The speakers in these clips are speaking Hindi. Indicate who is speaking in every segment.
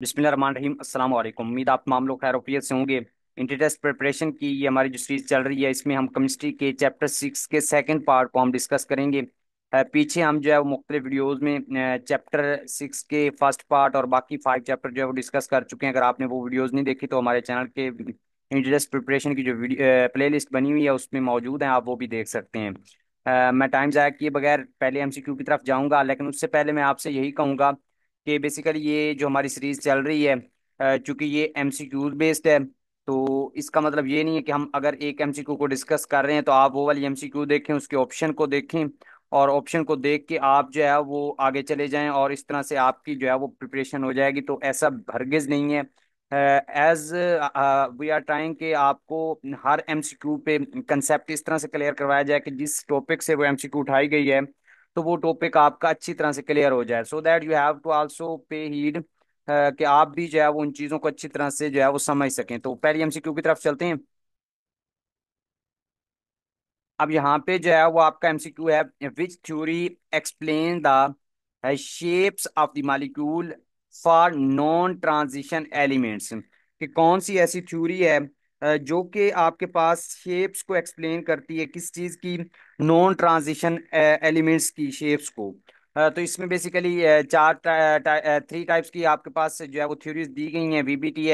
Speaker 1: बिस्मिल्लाम अस्सलाम वालेकुम उम्मीद आप लोग खैरफियत से होंगे इंटरटेस्ट प्रिपरेशन की ये हमारी जो सीरीज चल रही है इसमें हम केमिस्ट्री के चैप्टर सिक्स के सेकंड पार्ट को हम डिस्कस करेंगे पीछे हम जो है वो मुख्तलिफ वीडियोज़ में चैप्टर सिक्स के फर्स्ट पार्ट और बाकी फाइव चैप्टर जो है वो डिस्कस कर चुके हैं अगर आपने वो वीडियोज़ नहीं देखी तो हमारे चैनल के इंटरटेस्ट प्रिपरेशन की जो प्ले लिस्ट बनी हुई है उसमें मौजूद हैं आप वो भी देख सकते हैं मैं टाइम ज़ाया किए बगैर पहले एम की तरफ जाऊँगा लेकिन उससे पहले मैं आपसे यही कहूँगा कि बेसिकली ये जो हमारी सीरीज चल रही है चूंकि ये एम बेस्ड है तो इसका मतलब ये नहीं है कि हम अगर एक एम को डिस्कस कर रहे हैं तो आप वो वाली एम देखें उसके ऑप्शन को देखें और ऑप्शन को देख के आप जो है वो आगे चले जाएं और इस तरह से आपकी जो है वो प्रिपरेशन हो जाएगी तो ऐसा हरगिज़ नहीं है एज वी आर ट्राइंग कि आपको हर एम पे कंसेप्ट इस तरह से क्लियर करवाया जाए कि जिस टॉपिक से वो एम उठाई गई है तो वो टॉपिक आपका अच्छी तरह से क्लियर हो जाए so that you have to also pay heed कि आप भी जो है वो उन चीज़ों को अच्छी तरह से जो है वो समझ सकें तो पहले एम की तरफ चलते हैं अब यहाँ पे जो है वो आपका एमसीक्यू है which theory explain the shapes of the molecule for non transition elements कि कौन सी ऐसी थ्योरी है जो कि आपके पास शेप्स को एक्सप्लेन करती है किस चीज़ की नॉन ट्रांजिशन एलिमेंट्स की शेप्स को तो इसमें बेसिकली चार थ्री टाइप्स की आपके पास जो है वो थ्योरीज दी गई हैं वी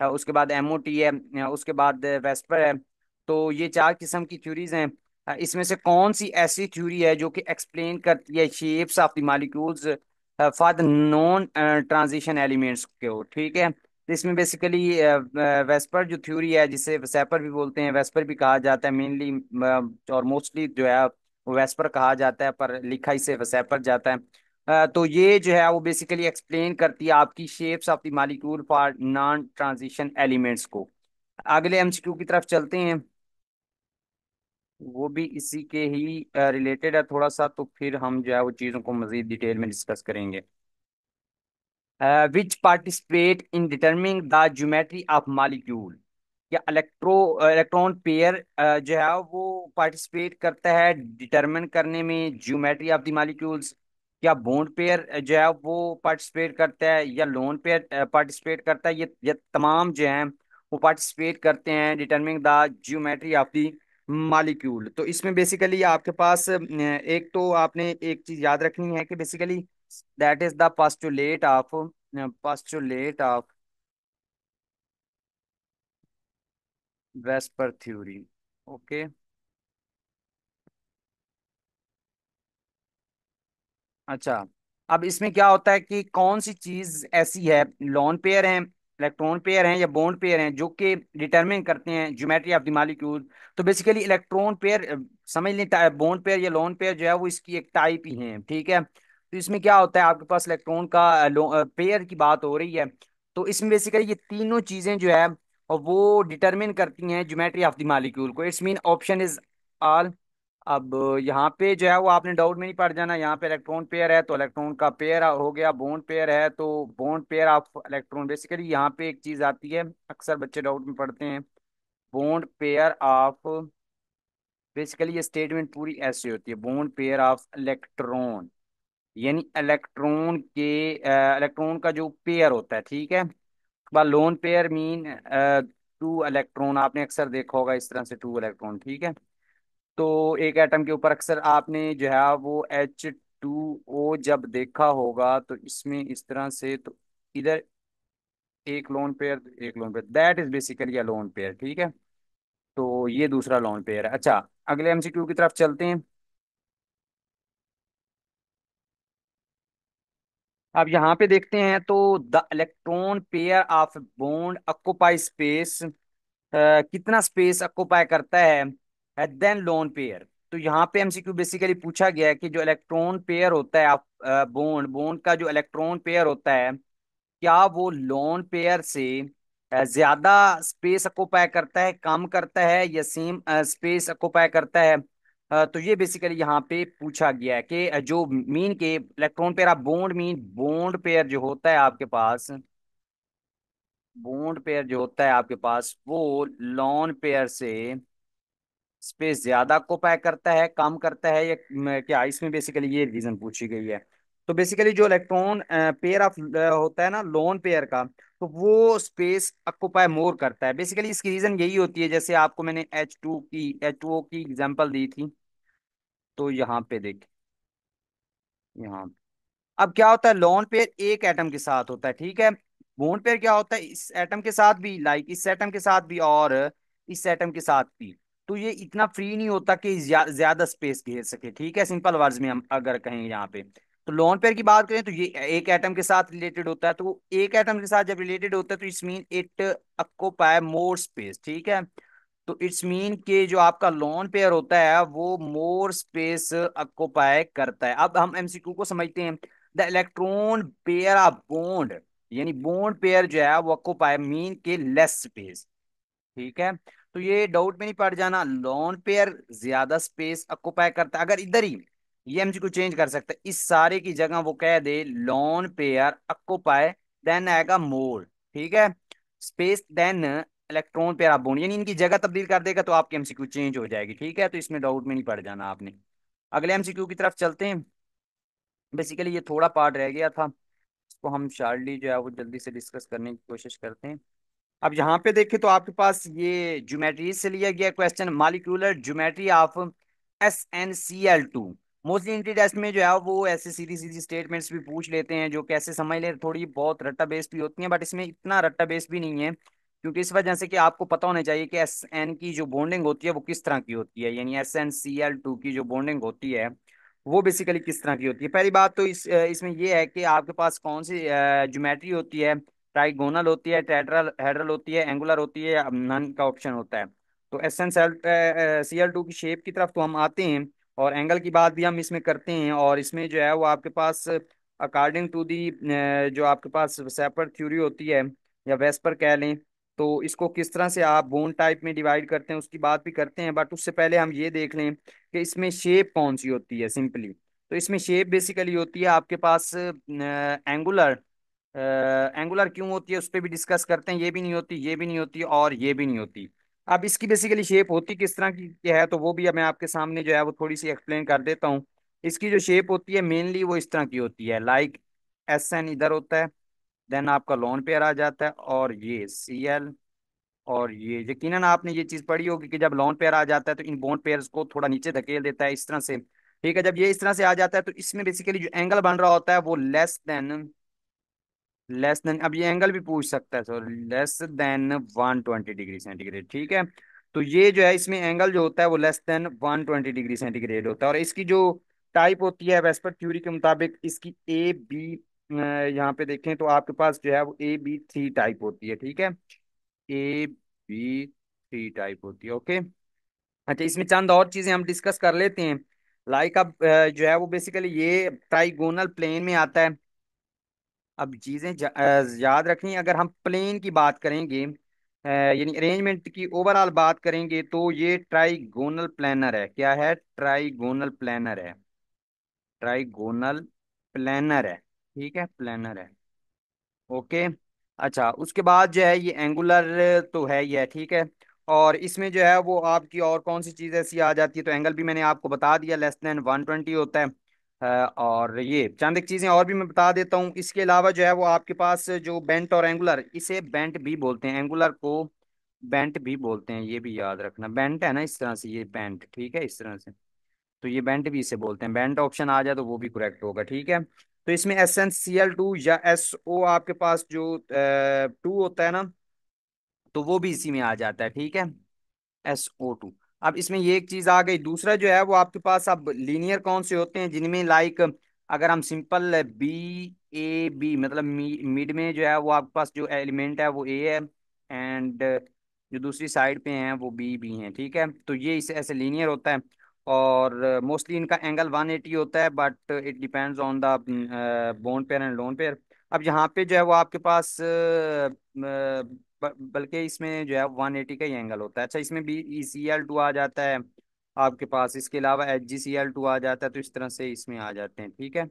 Speaker 1: है उसके बाद एम है उसके बाद वेस्पर है तो ये चार किस्म की थ्योरीज हैं इसमें से कौन सी ऐसी थ्योरी है जो कि एक्सप्लेन करती है shapes of the molecules for the non transition elements को ठीक है तो इसमें बेसिकली वेस्पर जो थ्योरी है जिसे सैपर भी बोलते हैं वेस्पर भी कहा जाता है मेनली और मोस्टली जो है वेस्पर कहा जाता है पर लिखा इसे वसैपर जाता है तो ये जो है वो बेसिकली एक्सप्लेन करती है आपकी shapes of the molecule for non transition elements को अगले एमसीक्यू की तरफ चलते हैं वो भी इसी के ही रिलेटेड है थोड़ा सा तो फिर हम जो है वो चीज़ों को मजीद डिटेल में डिस्कस करेंगे which participate in determining the geometry of molecule या इलेक्ट्रो इलेक्ट्रॉन पेयर जो है वो पार्टिसिपेट करता है डिटरमिन करने में ज्योमेट्री ऑफ द मालिक्यूल्स या बॉन्ड पेयर uh, जो है वो पार्टिसिपेट करता है या लोन पेयर पार्टिसिपेट करता है ये ये तमाम जो है वो पार्टिसिपेट करते हैं determining the geometry of the molecule तो इसमें बेसिकली आपके पास uh, एक तो आपने एक चीज़ याद रखनी है कि basically that is the postulate of uh, postulate of Vesper theory. Okay. अच्छा अब इसमें क्या होता है कि कौन सी चीज ऐसी है लॉन पेयर है इलेक्ट्रॉन पेयर है या बॉन्ड पेयर है जो कि डिटरमिन करते हैं ज्योमेट्री ऑफ द मालिक्यूल तो बेसिकली इलेक्ट्रॉन पेयर समझ लें बॉन्ड पेयर या लॉन पेयर जो है वो इसकी एक टाइप ही है ठीक है तो इसमें क्या होता है आपके पास इलेक्ट्रॉन का पेयर की बात हो रही है तो इसमें बेसिकली ये तीनों चीजें जो है वो डिटरमिन करती हैं ज्योमेट्री ऑफ द मालिक्यूल को it's mean option is all अब यहाँ पे जो है वो आपने डाउट में नहीं पड़ जाना यहाँ पे इलेक्ट्रॉन पेयर है तो इलेक्ट्रॉन का पेयर हो गया बॉन्ड पेयर है तो bond pair of electron basically यहाँ पे एक चीज आती है अक्सर बच्चे डाउट में पढ़ते हैं बॉन्ड पेयर ऑफ बेसिकली ये स्टेटमेंट पूरी ऐसी होती है बॉन्ड पेयर ऑफ इलेक्ट्रॉन यानी इलेक्ट्रॉन के इलेक्ट्रॉन का जो पेयर होता है ठीक है बाद lone pair mean two electron आपने अक्सर देखा होगा इस तरह से टू इलेक्ट्रॉन ठीक है तो एक एटम के ऊपर अक्सर आपने जो है वो एच टू ओ जब देखा होगा तो इसमें इस तरह से तो इधर एक लोन पेयर एक lone pair that is basically a lone pair ठीक है तो ये दूसरा लोन पेयर है अच्छा अगले एमसीक्यू की तरफ चलते हैं अब यहाँ पे देखते हैं तो the electron pair of bond occupy space कितना स्पेस अक्यूपाई करता है एट देन लोन पेयर तो यहाँ पे एमसीक्यू बेसिकली पूछा गया है कि जो इलेक्ट्रॉन पेयर होता है बॉन्ड बॉन्ड का जो इलेक्ट्रॉन पेयर होता है क्या वो लोन पेयर से ज्यादा स्पेस अकोपाय करता है कम करता है या सेम स्पेस अकोपाय करता है तो ये बेसिकली यहाँ पे पूछा गया है कि जो मीन के इलेक्ट्रॉन पेयर आप बोन्ड मीन बोन्ड पेयर जो होता है आपके पास बोन्ड पेयर जो होता है आपके पास वो लॉन पेयर से स्पेस ज्यादा ऑक्यूपाई करता है कम करता है या क्या इसमें बेसिकली ये रीजन पूछी गई है तो बेसिकली जो इलेक्ट्रॉन पेयर ऑफ होता है ना लोन पेयर का तो वो स्पेस ऑक्यूपाई मोर करता है बेसिकली इसकी रीजन यही होती है जैसे आपको मैंने एच टू की एच टू की एग्जाम्पल दी थी तो यहाँ पे देख यहाँ अब क्या होता है लोन पेयर एक एटम के साथ होता है ठीक है बोन पेयर क्या होता है इस एटम के साथ भी लाइक इस एटम के साथ भी और इस एटम के साथ भी तो ये इतना फ्री नहीं होता कि ज्यादा स्पेस घेर सके ठीक है सिंपल वर्ड में हम अगर कहें यहाँ पे तो लोन पेयर की बात करें तो ये एक एटम के साथ रिलेटेड होता है तो एक एटम के साथ जब रिलेटेड होता है तो it's mean it occupy more space ठीक है तो इट्स मीन के जो आपका लोन पेयर होता है वो मोर स्पेस ऑक्यूपाई करता है अब हम एमसीक्यू को समझते हैं the electron pair of bond यानी बॉन्ड पेयर जो है वो ऑक्यूपाई मीन के लेस स्पेस ठीक है तो ये डाउट में नहीं पड़ जाना लोन पेयर ज्यादा स्पेस ऑक्यूपाई करता है अगर इधर ही ये एमसीक्यू चेंज कर सकता है इस सारे की जगह वो कह दे लोन पेयर ऑक्यूपाई देन आएगा मोर ठीक है स्पेस देन इलेक्ट्रॉन पे आप बोन यानी इनकी जगह तब्दील कर देगा तो आपकी एमसीक्यू चेंज हो जाएगी ठीक है तो इसमें डाउट में नहीं पड़ जाना आपने अगले एमसीक्यू की तरफ चलते हैं बेसिकली ये थोड़ा पार्ट रह गया था इसको हम शार्डली जो है वो जल्दी से डिस्कस करने की कोशिश करते हैं अब यहाँ पे देखें तो आपके पास ये ज्योमेट्री से लिया गया question molecular geometry of S N C L two mostly entry test में जो है वो ऐसे सीधी सीधी स्टेटमेंट्स भी पूछ लेते हैं जो कैसे समझ ले थोड़ी बहुत रट्टा बेस्ड भी होती हैं बट इसमें इतना रट्टा बेस्ड भी नहीं है क्योंकि इस वजह से कि आपको पता होना चाहिए कि एस एन की जो बॉन्डिंग होती है वो किस तरह की होती है यानी S N C L two की जो बॉन्डिंग होती है वो बेसिकली किस तरह की होती है पहली बात तो इस इसमें ये है कि आपके पास कौन सी ज्योमेट्री होती है ट्राइगोनल होती है टेट्रल हेड्रल होती है एंगुलर होती है नन का ऑप्शन होता है तो S N C L two की शेप की तरफ तो हम आते हैं और एंगल की बात भी हम इसमें करते हैं और इसमें जो है वो आपके पास अकॉर्डिंग टू दी जो आपके पास सेपर थ्योरी होती है या वेस्पर कह लें तो इसको किस तरह से आप बोन टाइप में डिवाइड करते हैं उसकी बात भी करते हैं बट उससे पहले हम ये देख लें कि इसमें शेप कौन सी होती है सिंपली तो इसमें शेप बेसिकली होती है आपके पास एंगुलर एंगुलर क्यों होती है उस पर भी डिस्कस करते हैं ये भी नहीं होती ये भी नहीं होती और ये भी नहीं होती अब इसकी बेसिकली शेप होती किस तरह की है तो वो भी मैं आपके सामने जो है वो थोड़ी सी एक्सप्लेन कर देता हूँ इसकी जो शेप होती है मेनली वो इस तरह की होती है लाइक एस एन इधर होता है देन आपका लोन पेयर आ जाता है और ये सी एल और ये यकीनन आपने ये चीज़ पढ़ी होगी कि जब लोन पेयर आ जाता है तो इन बोन पेयर को थोड़ा नीचे धकेल देता है इस तरह से ठीक है जब ये इस तरह से आ जाता है तो इसमें बेसिकली जो एंगल बन रहा होता है वो लेस देन लेस देन अब ये एंगल भी पूछ सकता है sir less than 120 degree centigrade ठीक है तो ये जो है इसमें एंगल जो होता है वो लेस देन 120 डिग्री सेंटीग्रेड होता है और इसकी जो टाइप होती है वेस्पर थ्यूरी के मुताबिक इसकी ए बी यहाँ पे देखें तो आपके पास जो है वो ए बी थ्री टाइप होती है ठीक है ए बी थ्री टाइप होती है ओके अच्छा इसमें चंद और चीजें हम डिस्कस कर लेते हैं लाइक अब जो है वो बेसिकली ये ट्राइगोनल प्लेन में आता है अब चीजें याद रखें अगर हम प्लेन की बात करेंगे यानी अरेंजमेंट की ओवरऑल बात करेंगे तो ये ट्राइगोनल प्लानर है क्या है ट्राइगोनल प्लानर है ट्राइगोनल प्लानर है ठीक है प्लानर है ओके अच्छा उसके बाद जो है ये एंगुलर तो है ही है ठीक है और इसमें जो है वो आपकी और कौन सी चीज़ ऐसी आ जाती है तो एंगल भी मैंने आपको बता दिया लेस देन वन ट्वेंटी होता है और ये चंद एक चीज़ें और भी मैं बता देता हूँ इसके अलावा जो है वो आपके पास जो बेंट और एंगुलर इसे बेंट भी बोलते हैं एंगुलर को बेंट भी बोलते हैं ये भी याद रखना बेंट है ना इस तरह से ये बेंट ठीक है इस तरह से तो ये बेंट भी इसे बोलते हैं बेंट ऑप्शन आ जाए तो वो भी करेक्ट होगा ठीक है तो इसमें S N C L two या एस ओ आपके पास जो टू होता है ना तो वो भी इसी में आ जाता है ठीक है एस ओ टू अब इसमें ये एक चीज़ आ गई दूसरा जो है वो आपके पास अब लीनियर कौन से होते हैं जिनमें लाइक अगर हम सिंपल बी ए बी मतलब मिड में जो है वो आपके पास जो एलिमेंट है वो ए है एंड जो दूसरी साइड पे हैं वो बी बी हैं ठीक है तो ये इसे ऐसे लीनियर होता है और मोस्टली इनका एंगल 180 होता है but it depends on the bond pair and lone pair अब यहाँ पे जो है वो आपके पास बल्कि इसमें जो है वन एटी का ही एंगल होता है अच्छा इसमें B E C L two आ जाता है आपके पास इसके अलावा H G C L two आ जाता है तो इस तरह से इसमें आ जाते हैं ठीक है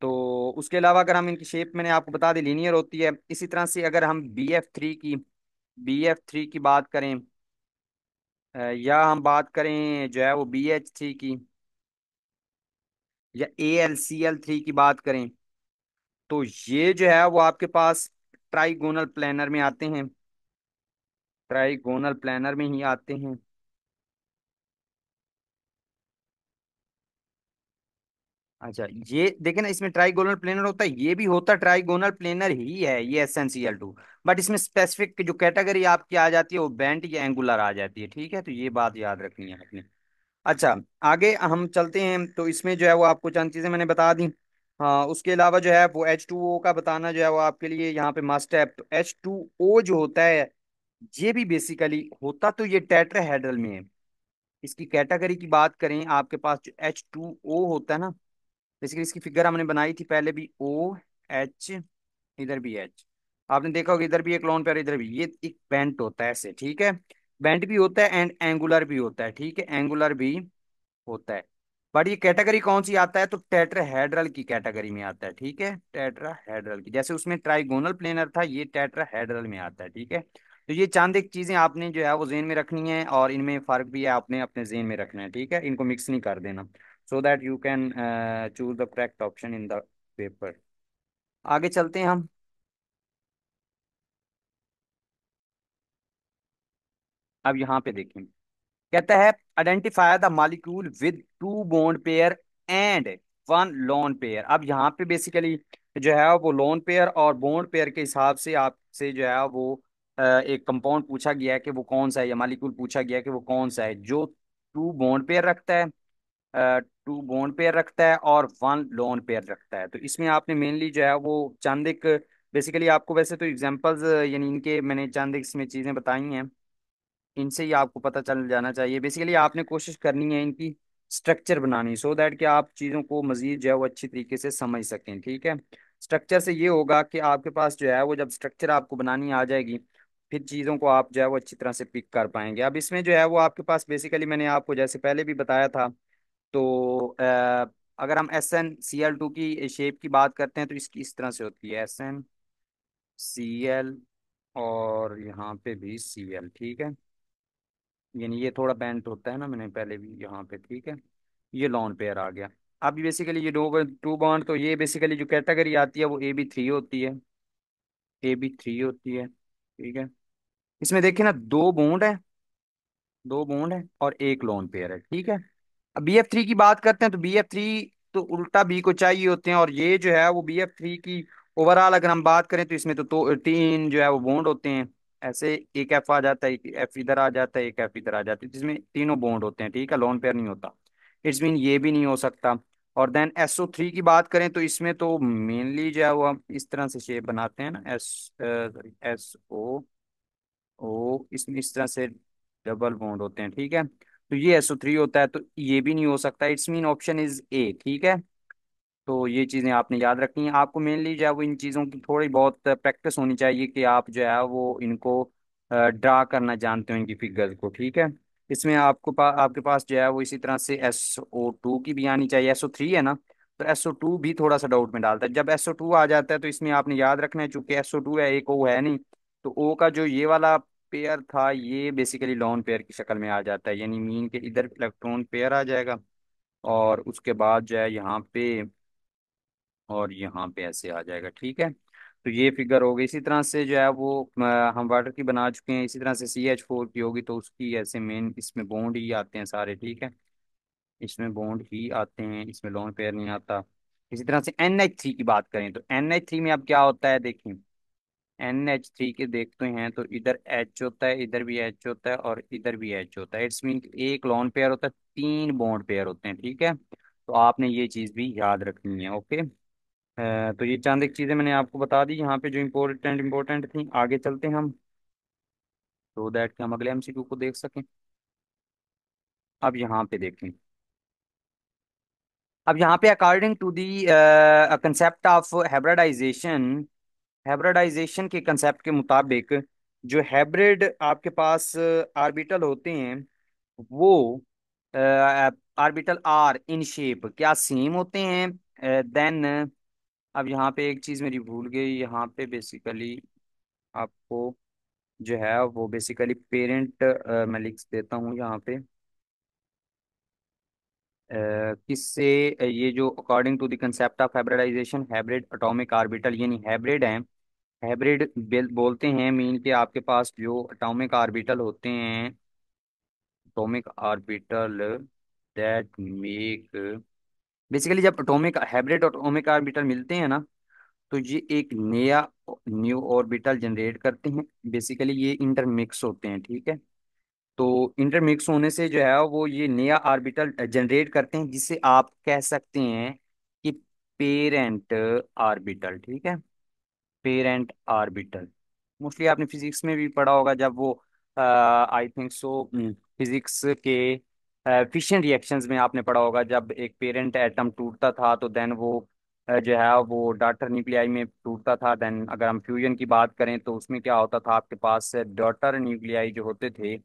Speaker 1: तो उसके अलावा अगर हम इनकी शेप मैंने आपको बता दी लीनियर होती है इसी तरह से अगर हम बी एफ थ्री की बी एफ थ्री की बात करें या हम बात करें जो है वो बी एच थ्री की या A L C L three की बात करें तो ये जो है वो आपके पास ट्राइगोनल प्लानर में आते हैं ट्राइगोनल प्लानर में ही आते हैं अच्छा ये देखे ना इसमें ट्राइगोनल प्लेनर होता है ये भी होता ट्राइगोनल प्लेनर ही है ये एसेंशियल टू बट इसमें स्पेसिफिक जो कैटेगरी आपकी आ जाती है वो बेंट या एंगुलर आ जाती है ठीक है तो ये बात याद रखनी है आपने अच्छा आगे हम चलते हैं तो इसमें जो है वो आपको चंद चीज़ें मैंने बता दी हाँ उसके अलावा जो है वो एच टू ओ का बताना जो है वो आपके लिए यहाँ पे मस्ट है तो एच टू ओ जो होता है ये भी बेसिकली होता तो ये टेट्राहेड्रल में है इसकी कैटेगरी की बात करें आपके पास जो एच टू ओ होता है ना बेसिकली इसकी फिगर हमने बनाई थी पहले भी ओ एच इधर भी एच आपने देखा होगा इधर भी एक लोन पेयर इधर भी ये एक बेंट होता है ऐसे ठीक है बेंट भी होता है एंड एंगुलर भी होता है ठीक है एंगुलर भी होता है बट ये कैटेगरी कौन सी आता है तो टेट्राहेड्रल की कैटेगरी में आता है ठीक है टेट्राहेड्रल की जैसे उसमें ट्राइगोनल प्लेनर था ये टेट्राहेड्रल में आता है ठीक है तो ये चांद एक चीजें आपने जो है वो जेन में रखनी है और इनमें फर्क भी है आपने अपने जेन में रखना है ठीक है इनको मिक्स नहीं कर देना so that you can choose the correct option in the paper आगे चलते हैं हम अब यहाँ पे देखें कहता है identify the molecule with two bond pair and one lone pair अब यहाँ पे बेसिकली जो है वो लोन पेयर और बॉन्ड पेयर के हिसाब से आपसे जो है वो एक कंपाउंड पूछा गया है कि वो कौन सा है या मालिक्यूल पूछा गया है कि वो कौन सा है जो टू बॉन्ड पेयर रखता है टू बॉन्ड पेयर रखता है और वन लोन पेयर रखता है तो इसमें आपने मेनली जो है वो चंद एक बेसिकली आपको वैसे तो एग्जांपल्स यानी इनके मैंने चंद इसमें चीज़ें बताई हैं इनसे ही आपको पता चल जाना चाहिए बेसिकली आपने कोशिश करनी है इनकी स्ट्रक्चर बनानी सो so दैट कि आप चीज़ों को मज़ीद जो है वो अच्छी तरीके से समझ सकें ठीक है स्ट्रक्चर से ये होगा कि आपके पास जो है वो जब स्ट्रक्चर आपको बनानी आ जाएगी फिर चीज़ों को आप जो है वो अच्छी तरह से पिक कर पाएंगे अब इसमें जो है वो आपके पास बेसिकली मैंने आपको जैसे पहले भी बताया था तो आ, अगर हम S N C L two की शेप की बात करते हैं तो इसकी इस तरह से होती है एस एन सी एल और यहाँ पे भी सी एल ठीक है यानी ये थोड़ा बेंट होता है ना मैंने पहले भी यहाँ पे ठीक है ये लॉन पेयर आ गया अब बेसिकली ये दो टू बॉन्ड तो ये बेसिकली जो कैटेगरी आती है वो ए बी थ्री होती है ए बी थ्री होती है ठीक है इसमें देखिए ना दो बॉन्ड है दो बॉन्ड है और एक लॉन पेयर है ठीक है बी एफ थ्री की बात करते हैं तो बी एफ थ्री तो उल्टा बी को चाहिए होते हैं और ये जो है वो बी एफ थ्री की ओवरऑल अगर हम बात करें तो इसमें तो, तो तीन जो है वो बॉन्ड होते हैं ऐसे एक एफ आ जाता है एक एफ इधर आ जाता है एक एफ इधर आ जाता है जिसमें तीनों बॉन्ड होते हैं ठीक है लोन पेयर नहीं होता इट्स मीन ये भी नहीं हो सकता और देन एस ओ थ्री की बात करें तो इसमें तो मेनली जो है वो हम इस तरह से शेप बनाते हैं ना S sorry S O O इसमें इस तरह से डबल बॉन्ड होते हैं ठीक है तो ये एसओ थ्री होता है तो ये भी नहीं हो सकता it's mean option is A ठीक है तो ये चीज़ें आपने याद रखनी है आपको मेनली जो है वो इन चीज़ों की थोड़ी बहुत प्रैक्टिस होनी चाहिए कि आप जो है वो इनको ड्रा करना जानते हो इनकी फिगर को ठीक है इसमें आपको पा, आपके पास जो है वो इसी तरह से एस ओ टू की भी आनी चाहिए एस ओ थ्री है ना तो एस ओ टू भी थोड़ा सा डाउट में डालता है जब एस ओ टू आ जाता है तो इसमें आपने याद रखना है चूंकि एस ओ टू है एक ओ है नहीं तो ओ का जो ये वाला पेयर था ये बेसिकली लॉन पेयर की शक्ल में आ जाता है यानी मीन के इधर इलेक्ट्रॉन पेयर आ जाएगा और उसके बाद जो है यहाँ पे और यहाँ पे ऐसे आ जाएगा ठीक है तो ये फिगर हो गई इसी तरह से जो है वो हम वाटर की बना चुके हैं इसी तरह से सी एच फोर की होगी तो उसकी ऐसे मेन इसमें बॉन्ड ही आते हैं सारे ठीक है इसमें बॉन्ड ही आते हैं इसमें लॉन पेयर नहीं आता इसी तरह से एन एच थ्री की बात करें तो एन एच थ्री में अब क्या होता है देखिए एन एच थ्री के देखते हैं तो इधर एच होता है इधर भी एच होता है और इधर भी एच होता है इट्स मीन एक लॉन पेयर होता है तीन बॉन्ड पेयर होते हैं ठीक है तो आपने ये चीज़ भी याद रखनी है ओके तो ये चंद एक चीज़ें मैंने आपको बता दी यहाँ पे जो इम्पोर्टेंट इम्पोर्टेंट थी आगे चलते हैं हम तो दैट के हम अगले एम को देख सकें अब यहाँ पे देखें अब यहाँ पे according to the concept of hybridization hybridization के कंसेप्ट के मुताबिक जो हैब्रिड आपके पास आर्बिटल uh, होते हैं वो आर्बिटल आर इन शेप क्या सेम होते हैं देन uh, अब यहाँ पे एक चीज़ मेरी भूल गई यहाँ पे बेसिकली आपको जो है वो बेसिकली पेरेंट uh, मैं लिख देता हूँ यहाँ पे किससे ये जो according to the concept of hybridization hybrid atomic orbital यानी हाइब्रिड हैं हाइब्रिड बोलते हैं मीन के आपके पास जो अटोमिक आर्बिटल होते हैं atomic orbital that make basically जब अटोमिक हाइब्रिड और अटोमिक आर्बिटल मिलते हैं ना तो ये एक नया न्यू ऑर्बिटल जनरेट करते हैं बेसिकली ये इंटरमिक्स होते हैं ठीक है तो इंटरमिक्स होने से जो है वो ये नया आर्बिटल जनरेट करते हैं जिसे आप कह सकते हैं कि पेरेंट आर्बिटल ठीक है पेरेंट आर्बिटल मोस्टली आपने फिजिक्स में भी पढ़ा होगा जब वो आई थिंक सो फिजिक्स के फिशन uh, रिएक्शंस में आपने पढ़ा होगा जब एक पेरेंट एटम टूटता था तो देन वो जो है वो डाटर न्यूक्लियाई में टूटता था देन अगर हम फ्यूजन की बात करें तो उसमें क्या होता था आपके पास डॉटर न्यूक्लियाई जो होते थे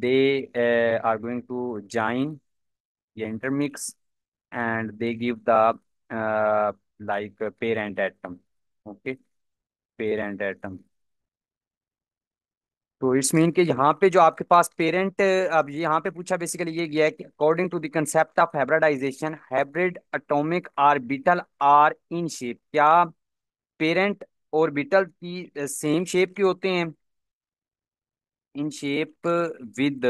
Speaker 1: they are going to join या intermix and they give the like parent atom okay parent atom तो इट्स मीन कि यहाँ पे जो आपके पास पेरेंट अब यहाँ पे पूछा बेसिकली ये गया है कि according to concept of hybridization hybrid atomic orbital are in shape क्या पेरेंट ऑर्बिटल की सेम uh, शेप के होते हैं in shape with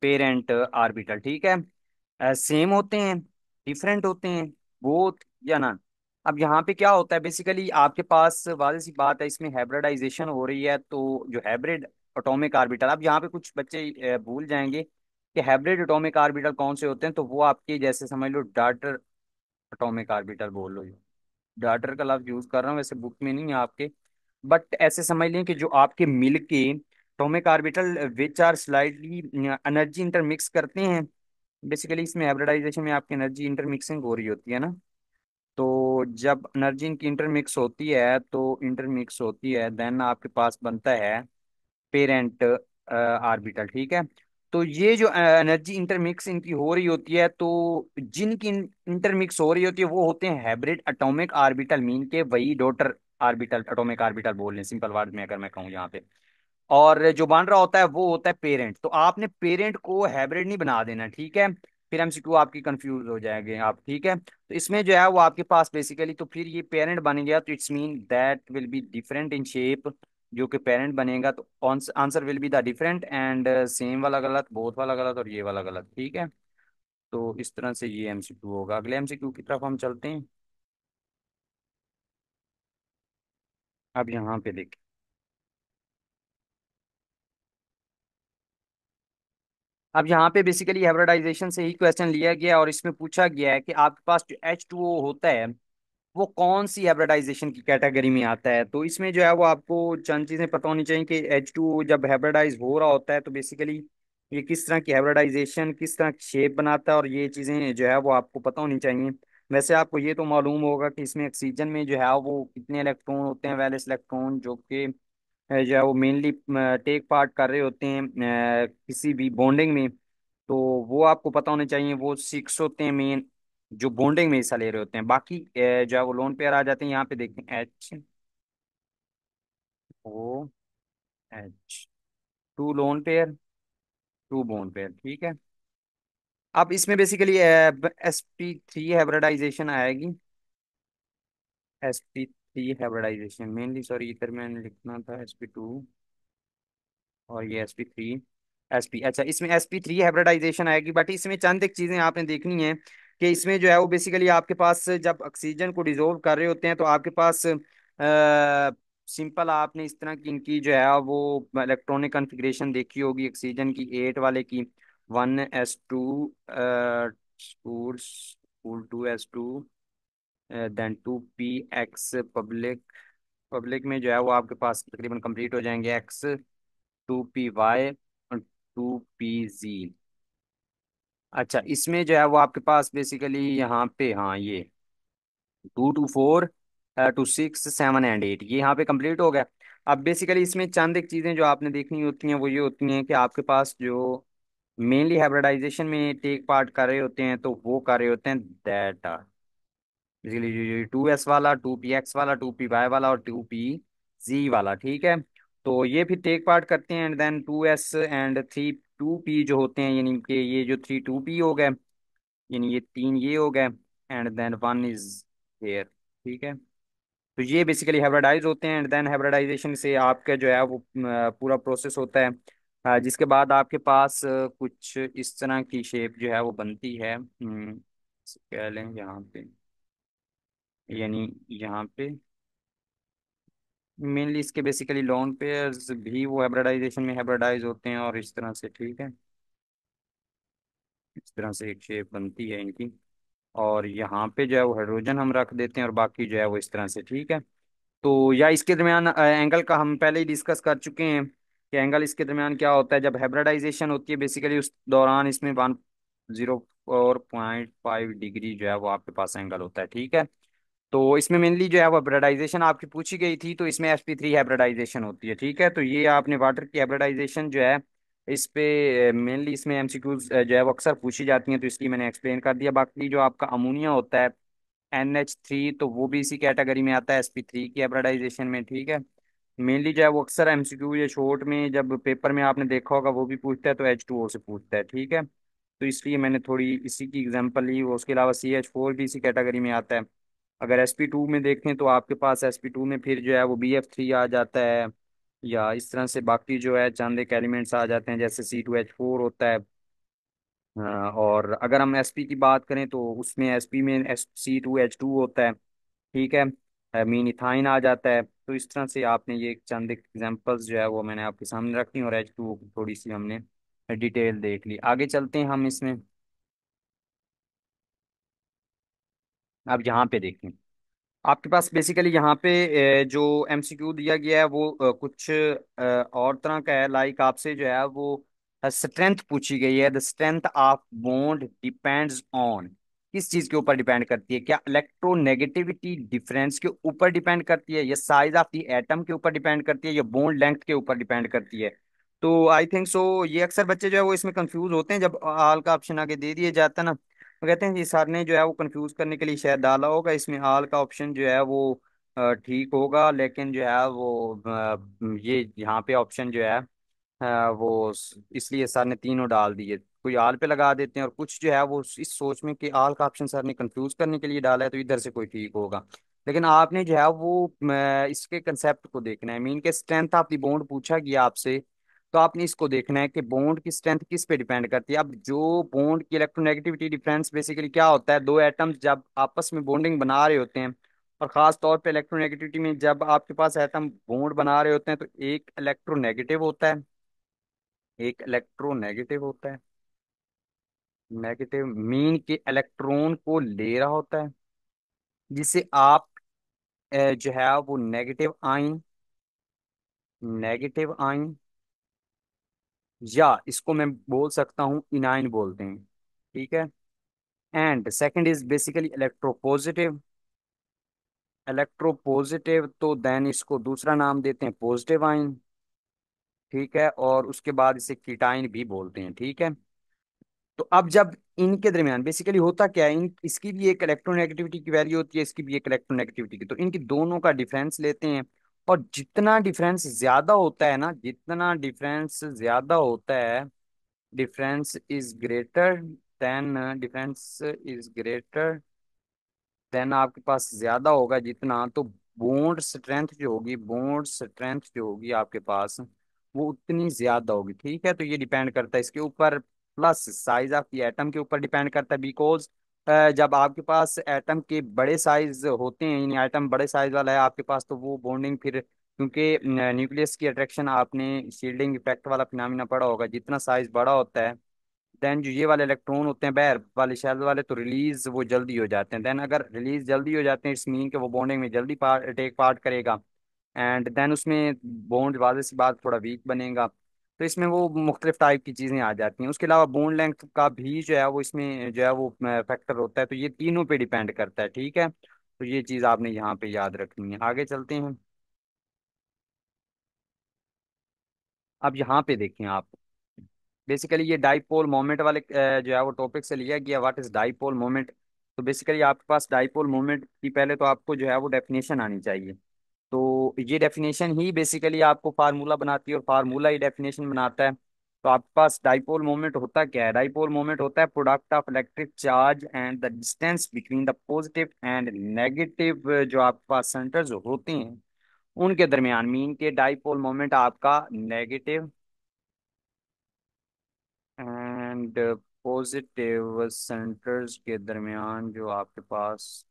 Speaker 1: parent orbital ठीक है सेम uh, होते हैं डिफरेंट होते हैं बोथ या ना अब यहाँ पे क्या होता है बेसिकली आपके पास वाजह सी बात है इसमें हाइब्रिडाइजेशन हो रही है तो जो हाइब्रिड एटॉमिक आर्बिटल अब यहाँ पे कुछ बच्चे भूल जाएंगे कि हाइब्रिड एटॉमिक आर्बिटल कौन से होते हैं तो वो आपके जैसे समझ लो डाटर एटॉमिक आर्बिटल बोल लो डाटर का लफ्ज यूज कर रहा हूँ वैसे बुक में नहीं है आपके बट ऐसे समझ लें कि जो आपके मिल के atomic orbital which are slightly energy intermix करते हैं बेसिकली इसमें हाइब्रिडाइजेशन में आपकी एनर्जी इंटरमिक्सिंग हो रही होती है ना तो जब एनर्जी इनकी इंटरमिक्स होती है तो इंटरमिक्स होती है देन आपके पास बनता है पेरेंट आर्बिटल ठीक है तो ये जो एनर्जी इंटरमिक्स इनकी हो रही होती है तो जिनकी इंटरमिक्स हो रही होती है वो होते हैं हाइब्रिड एटॉमिक आर्बिटल मीन के वही डॉटर आर्बिटल एटॉमिक आर्बिटल बोल लें सिंपल वर्ड में अगर मैं कहूँ यहाँ पे और जो बन रहा होता है वो होता है पेरेंट तो आपने पेरेंट को हाइब्रिड नहीं बना देना ठीक है फिर एम आपकी कंफ्यूज हो जाएंगे आप ठीक है तो इसमें जो है वो आपके पास बेसिकली तो फिर ये पेरेंट बन गया तो it's mean that will be different in shape जो कि पेरेंट बनेगा तो answer will be the different and same वाला गलत बोथ वाला गलत और ये वाला गलत ठीक है तो इस तरह से ये एम होगा अगले एम की तरफ हम चलते हैं अब यहाँ पे देखें अब यहाँ पे बेसिकली हाइब्रिडाइजेशन से ही क्वेश्चन लिया गया और इसमें पूछा गया है कि आपके पास जो एच टू ओ होता है वो कौन सी हाइब्रिडाइजेशन की कैटेगरी में आता है तो इसमें जो है वो आपको चंद चीज़ें पता होनी चाहिए कि एच टू ओ जब हाइब्रिडाइज हो रहा होता है तो बेसिकली ये किस तरह की हाइब्रिडाइजेशन किस तरह की शेप बनाता है और ये चीज़ें जो है वो आपको पता होनी चाहिए वैसे आपको ये तो मालूम होगा कि इसमें ऑक्सीजन में जो है वो कितने इलेक्ट्रॉन होते हैं वैलेस इलेक्ट्रॉन जो कि जो है वो मेनली टेक पार्ट कर रहे होते हैं किसी भी बॉन्डिंग में तो वो आपको पता होने चाहिए वो सिक्स होते हैं मेन जो बॉन्डिंग में हिस्सा ले रहे होते हैं बाकी जो है वो लोन पेयर आ जाते हैं यहाँ पे देखते हैं H O H two lone pair two bond pair ठीक है अब इसमें basically S P three hybridization आएगी एस पी ये हाइब्रिडाइजेशन मेनली सॉरी इधर मैंने लिखना था एस पी टू और ये S P three S P अच्छा इसमें एस पी थ्री हाइब्रिडाइजेशन आएगी बट इसमें चंद एक चीज़ें आपने देखनी है कि इसमें जो है वो बेसिकली आपके पास जब ऑक्सीजन को डिजोल्व कर रहे होते हैं तो आपके पास आ, सिंपल आपने इस तरह की इनकी जो है वो इलेक्ट्रॉनिक कॉन्फ़िगरेशन देखी होगी ऑक्सीजन की एट वाले की one S two two S two then two P X public public में जो है वो आपके पास तकरीबन कंप्लीट हो जाएंगे एक्स टू पी वाई और टू पी जी अच्छा इसमें जो है वो आपके पास बेसिकली यहाँ पे हाँ ये two two four two six seven and eight ये यहाँ पे कंप्लीट हो गया अब बेसिकली इसमें चंद एक चीज़ें जो आपने देखनी होती हैं वो ये होती हैं कि आपके पास जो मेनली हाइब्रिडाइजेशन में टेक पार्ट कर रहे होते हैं तो वो कर रहे होते हैं दैट आर इसीलिए टू एस वाला टू पी एक्स वाला टू पी वाई वाला और टू पी जी वाला ठीक है तो ये फिर टेक पार्ट करते हैं and then two S and three two P जो होते हैं यानी कि ये जो थ्री टू पी हो गए यानी ये तीन ये हो गए and then one is here ठीक है तो ये बेसिकली हैब्राडाइज होते हैं एंड देन हैब्राडाइजेशन से आपका जो है वो पूरा प्रोसेस होता है जिसके बाद आपके पास कुछ इस तरह की शेप जो है वो बनती है हम्म, कह लें यहाँ पे यानी यहाँ पे मेनली इसके बेसिकली लॉन्ग पेयर्स भी वो हाइब्रिडाइजेशन में हाइब्रिडाइज होते हैं और इस तरह से ठीक है इस तरह से एक शेप बनती है इनकी और यहाँ पे जो है वो हाइड्रोजन हम रख देते हैं और बाकी जो है वो इस तरह से ठीक है तो या इसके दरमियान एंगल का हम पहले ही डिस्कस कर चुके हैं कि एंगल इसके दरमियान क्या होता है जब हाइब्रिडाइजेशन होती है बेसिकली उस दौरान इसमें वन जीरो और पॉइंट फाइव डिग्री जो है वो आपके पास एंगल होता है ठीक है तो इसमें मेनली जो है वो हाइब्रिडाइजेशन आपकी पूछी गई थी तो इसमें एस पी थ्री हाइब्रिडाइजेशन होती है ठीक है तो ये आपने वाटर की हाइब्रिडाइजेशन जो है इस पे मेनली इसमें एम सी जो है वो अक्सर पूछी जाती हैं तो इसलिए मैंने एक्सप्लेन कर दिया बाकी जो आपका अमोनिया होता है एन एच थ्री तो वो भी इसी कैटेगरी में आता है एस पी थ्री की हाइब्रिडाइजेशन में ठीक है मेनली जो है वो अक्सर एम सी क्यू या शॉर्ट में जब पेपर में आपने देखा होगा वो भी पूछता है तो एच टू ओ से पूछता है ठीक है तो इसलिए मैंने थोड़ी इसी की एग्जाम्पल ली उसके अलावा सी एच फोर भी इसी कैटेगरी में आता है अगर एस पी टू में देखें तो आपके पास एस पी टू में फिर जो है वो बी एफ थ्री आ जाता है या इस तरह से बाकी जो है चांदे एक एलिमेंट्स आ जाते हैं जैसे सी टू एच फोर होता है हाँ, और अगर हम एस पी की बात करें तो उसमें एस पी में S C two H two होता है ठीक है मीन इथाइन आ जाता है तो इस तरह से आपने ये चंद एग्जांपल्स जो है वो मैंने आपके सामने रखी और एच टू थोड़ी सी हमने डिटेल देख ली आगे चलते हैं हम इसमें आप यहाँ पे देखें आपके पास बेसिकली यहाँ पे जो एमसीक्यू दिया गया है वो कुछ और तरह का है लाइक आपसे जो है वो स्ट्रेंथ पूछी गई है the strength of bond depends on किस चीज के ऊपर डिपेंड करती है क्या इलेक्ट्रोनेगेटिविटी डिफरेंस के ऊपर डिपेंड करती है या साइज ऑफ द एटम के ऊपर डिपेंड करती है या बॉन्ड लेंथ के ऊपर डिपेंड करती है तो आई थिंक सो ये अक्सर बच्चे जो है वो इसमें कंफ्यूज होते हैं जब आल का ऑप्शन आगे दे दिया जाता है ना कहते हैं जी सर ने जो है वो कंफ्यूज करने के लिए शायद डाला होगा इसमें आल का ऑप्शन जो है वो ठीक होगा लेकिन जो है वो ये यहाँ पे ऑप्शन जो है वो इसलिए सर ने तीनों डाल दिए कोई आल पे लगा देते हैं और कुछ जो है वो इस सोच में कि आल का ऑप्शन सर ने कंफ्यूज करने के लिए डाला है तो इधर से कोई ठीक होगा लेकिन आपने जो है वो इसके कंसेप्ट को देखना है मीन के स्ट्रेंथ ऑफ द बॉन्ड पूछा गया आपसे तो आपने इसको देखना है कि बॉन्ड की स्ट्रेंथ किस पे डिपेंड करती है अब जो बॉन्ड की इलेक्ट्रोनेगेटिविटी डिफरेंस बेसिकली क्या होता है दो एटम जब आपस में बॉन्डिंग बना रहे होते हैं और खास तौर पे इलेक्ट्रोनेगेटिविटी में जब आपके पास एटम बोन्ड बना रहे होते हैं तो एक इलेक्ट्रोनेगेटिव होता है एक इलेक्ट्रोनेगेटिव होता है नेगेटिव मीन के इलेक्ट्रॉन को ले रहा होता है जिसे आप जो है वो नेगेटिव आइन नेगेटिव आइन या इसको मैं बोल सकता हूँ इनाइन बोलते हैं ठीक है and second is basically electropositive electropositive तो देन इसको दूसरा नाम देते हैं पॉजिटिव आइन ठीक है और उसके बाद इसे कीटाइन भी बोलते हैं ठीक है तो अब जब इनके दरमियान बेसिकली होता क्या है इन इसकी भी एक इलेक्ट्रोनेगेटिविटी की वैल्यू होती है इसकी भी एक इलेक्ट्रोनेगेटिविटी की तो इनकी दोनों का डिफरेंस लेते हैं और जितना डिफरेंस ज्यादा होता है ना जितना डिफरेंस ज्यादा होता है difference is greater than difference is greater than आपके पास ज्यादा होगा जितना तो बोन्ड स्ट्रेंथ जो होगी बोन्ड स्ट्रेंथ जो होगी आपके पास वो उतनी ज्यादा होगी ठीक है तो ये डिपेंड करता है इसके ऊपर प्लस साइज ऑफ एटम के ऊपर डिपेंड करता है बिकॉज जब आपके पास एटम के बड़े साइज होते हैं यानी एटम बड़े साइज वाला है आपके पास तो वो बॉन्डिंग फिर क्योंकि न्यूक्लियस की अट्रैक्शन आपने शील्डिंग इफेक्ट वाला फिनामिना पढ़ा होगा जितना साइज बड़ा होता है देन जो ये वाले इलेक्ट्रॉन होते हैं बैर वाले शेल वाले तो रिलीज वो जल्दी हो जाते हैं देन अगर रिलीज जल्दी हो जाते हैं इट्स मीन के वो बॉन्डिंग में जल्दी पार्ट टेक पार्ट करेगा एंड देन उसमें बॉन्ड वाजे सी बात थोड़ा वीक बनेगा तो इसमें वो मुख्तलिफ टाइप की चीज़ें आ जाती हैं उसके अलावा बोन लेंथ का भी जो है वो इसमें जो है वो फैक्टर होता है तो ये तीनों पे डिपेंड करता है ठीक है तो ये चीज़ आपने यहाँ पे याद रखनी है आगे चलते हैं अब यहाँ पे देखें आप बेसिकली ये डाइपोल मोमेंट वाले जो है वो टॉपिक से लिया गया व्हाट इज़ डाइपोल मोमेंट तो बेसिकली आपके पास डाइपोल मोमेंट की पहले तो आपको जो है वो डेफिनेशन आनी चाहिए तो ये डेफिनेशन ही बेसिकली आपको फार्मूला बनाती है और फार्मूला ही डेफिनेशन बनाता है तो आपके पास डाइपोल मोमेंट होता क्या है डाइपोल मोमेंट होता है product of electric charge and the distance between the positive and negative जो आपके पास सेंटर्स होते हैं उनके दरमियान मीन के डाइपोल मोमेंट आपका नेगेटिव एंड पॉजिटिव सेंटर्स के दरमियान जो आपके पास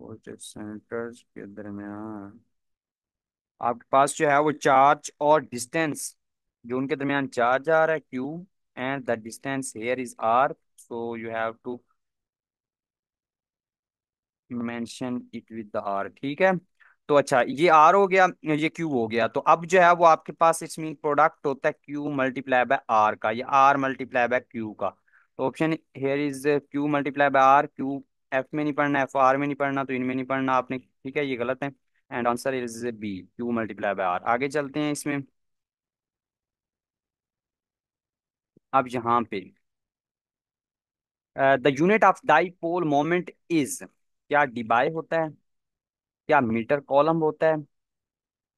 Speaker 1: वोल्टेज सेंटर्स के दरमियान आपके पास जो है वो चार्ज और डिस्टेंस जो उनके दरमियान चार्ज आ रहा है Q and the distance here is R so you have to mention it with the R ठीक है तो अच्छा ये आर हो गया ये क्यू हो गया तो अब जो है वो आपके पास इसमें प्रोडक्ट होता है क्यू मल्टीप्लाई बाय आर का या आर मल्टीप्लाई बाय क्यू का तो option here is Q multiply by R Q F में नहीं पढ़ना एफ आर में नहीं पढ़ना तो इनमें नहीं पढ़ना आपने ठीक है ये गलत है and answer is B two multiply by R आगे चलते हैं इसमें अब यहां पे the unit of dipole moment is क्या डिबाई होता है क्या मीटर कॉलम होता है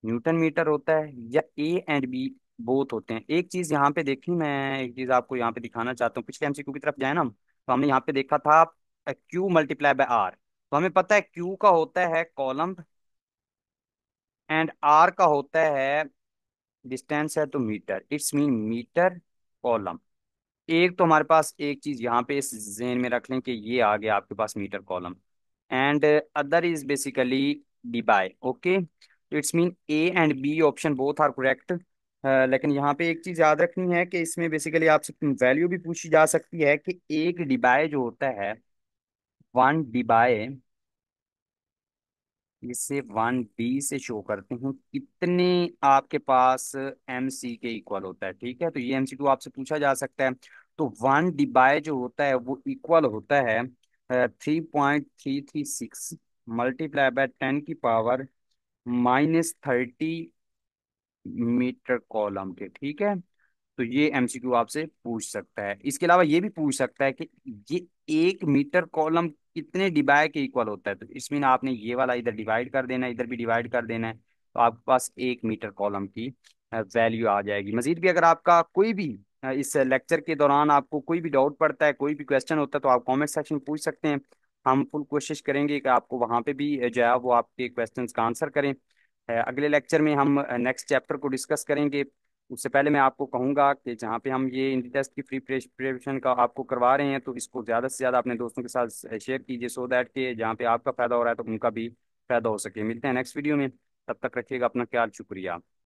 Speaker 1: न्यूटन मीटर होता है या ए एंड बी बोथ होते हैं एक चीज यहाँ पे देखी मैं एक चीज आपको यहाँ पे दिखाना चाहता हूँ पिछले एमसीक्यू की तरफ जाए ना तो हमने यहाँ पे देखा था क्यू मल्टीप्लाई बाय आर तो हमें पता है क्यू का होता है कॉलम एंड आर का होता है डिस्टेंस है तो metre it's mean metre coulomb एक तो हमारे पास एक चीज यहाँ पे इस जेन में रख लें कि ये आ गया आपके पास metre coulomb and other is basically debye okay it's mean A and B option both are correct लेकिन यहाँ पे एक चीज याद रखनी है कि इसमें बेसिकली आपसे वैल्यू भी पूछी जा सकती है कि एक डिबाई जो होता है वन डी बाय इसे वन बी से शो करते हैं कितने आपके पास एम सी के इक्वल होता है ठीक है तो ये एम सी टू आपसे पूछा जा सकता है तो वन डी बाय जो होता है वो इक्वल होता है three point three three six multiply by ten की power minus thirty metre coulomb के ठीक है तो ये एमसीक्यू आपसे पूछ सकता है इसके अलावा ये भी पूछ सकता है कि ये एक मीटर कॉलम कितने डिवाइड के इक्वल होता है तो इसमें ना आपने ये वाला इधर डिवाइड कर देना है इधर भी डिवाइड कर देना है तो आपके पास एक मीटर कॉलम की वैल्यू आ जाएगी मजीद भी अगर आपका कोई भी इस लेक्चर के दौरान आपको कोई भी डाउट पड़ता है कोई भी क्वेश्चन होता है तो आप कमेंट सेक्शन में पूछ सकते हैं हम फुल कोशिश करेंगे कि आपको वहाँ पे भी जो है वो आपके क्वेश्चंस का आंसर करें अगले लेक्चर में हम नेक्स्ट चैप्टर को डिस्कस करेंगे उससे पहले मैं आपको कहूँगा कि जहाँ पे हम ये इंडी टेस्ट की फ्री प्रिपरेशन का आपको करवा रहे हैं तो इसको ज़्यादा से ज़्यादा अपने दोस्तों के साथ शेयर कीजिए सो दैट के जहाँ पे आपका फ़ायदा हो रहा है तो उनका भी फ़ायदा हो सके मिलते हैं नेक्स्ट वीडियो में तब तक रखिएगा अपना ख्याल शुक्रिया